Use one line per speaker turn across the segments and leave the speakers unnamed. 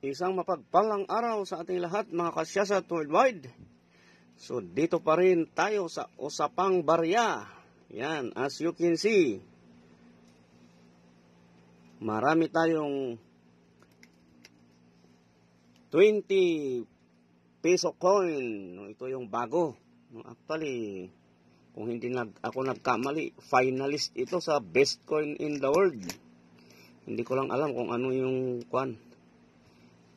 Isang mapagpalang araw sa ating lahat mga kasyasat worldwide. So dito pa rin tayo sa usapang barya. Yan, as you can see. Marami tayong 20 peso coin. Ito yung bago. Actually, kung hindi nag, ako nagkamali, finalist ito sa best coin in the world. Hindi ko lang alam kung ano yung kwan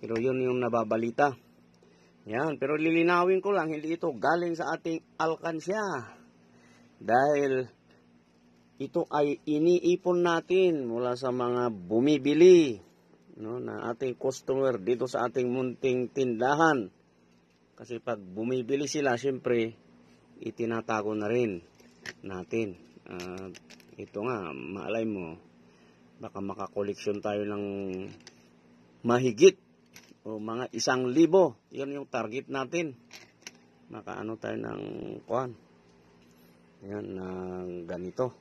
pero yun yung nababalita. Yan, pero lilinawin ko lang, hindi ito galing sa ating alkansya. Dahil ito ay iniipon natin mula sa mga bumibili no, na ating customer dito sa ating munting tindahan. Kasi pag bumibili sila, siyempre, itinatago na rin natin. Uh, ito nga, maalay mo, baka makakoleksyon tayo ng mahigit o mga isang libo yun yung target natin nakaano tayo ng kuan yan ng ganito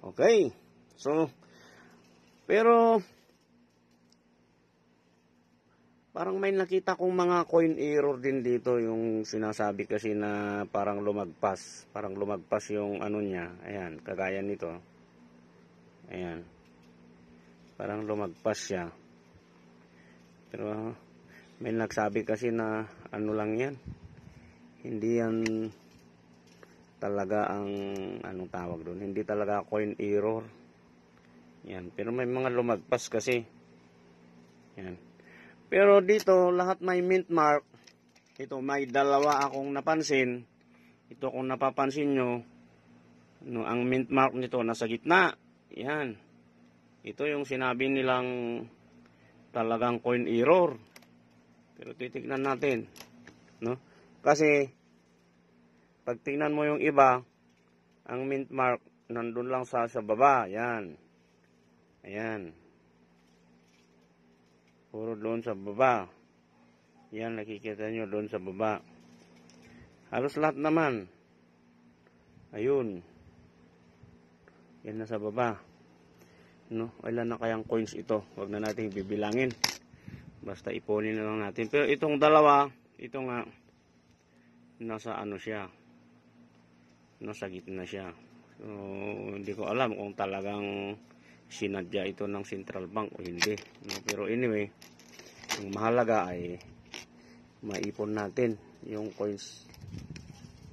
okay so pero parang may nakita kong mga coin error din dito yung sinasabi kasi na parang lumagpas parang lumagpas yung ano niya ayan kagaya nito ayan parang lumagpas siya pero may nagsabi kasi na ano lang yan hindi yan talaga ang anong tawag doon hindi talaga coin error yan pero may mga lumagpas kasi yan pero dito lahat may mint mark ito may dalawa akong napansin ito kung napapansin nyo no, ang mint mark nito nasa gitna yan ito yung sinabi nilang talagang coin error. Pero titignan natin, no? Kasi pag tingnan mo yung iba, ang mint mark nandun lang sa sa baba, Ayan. Ayan. Puro doon sa baba. Yan, nakikita nyo doon sa baba. Halos lahat naman. Ayun. Yan na sa baba no wala na kayang coins ito wag na natin bibilangin basta ipunin na lang natin pero itong dalawa ito nga nasa ano siya nasa gitna siya so hindi ko alam kung talagang sinadya ito ng central bank o hindi no, pero anyway ang mahalaga ay maipon natin yung coins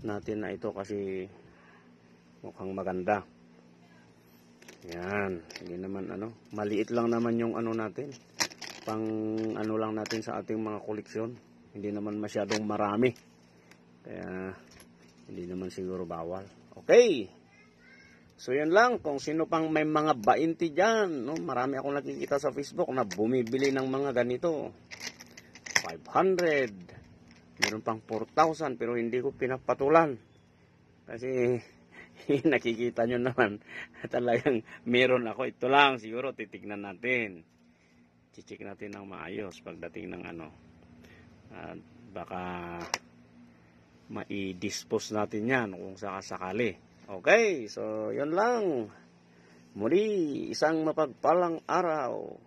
natin na ito kasi mukhang maganda yan, hindi naman ano, maliit lang naman yung ano natin. Pang ano lang natin sa ating mga koleksyon. Hindi naman masyadong marami. Kaya hindi naman siguro bawal. Okay. So yan lang kung sino pang may mga bainti diyan, no? Marami akong nakikita sa Facebook na bumibili ng mga ganito. 500. Meron pang 4,000 pero hindi ko pinapatulan. Kasi Nakikita nyo naman, talagang meron ako. Ito lang, siguro titignan natin. Chichik natin ng maayos pagdating ng ano. at baka mai-dispose natin yan kung sakasakali. Okay, so yun lang. Muli, isang mapagpalang araw.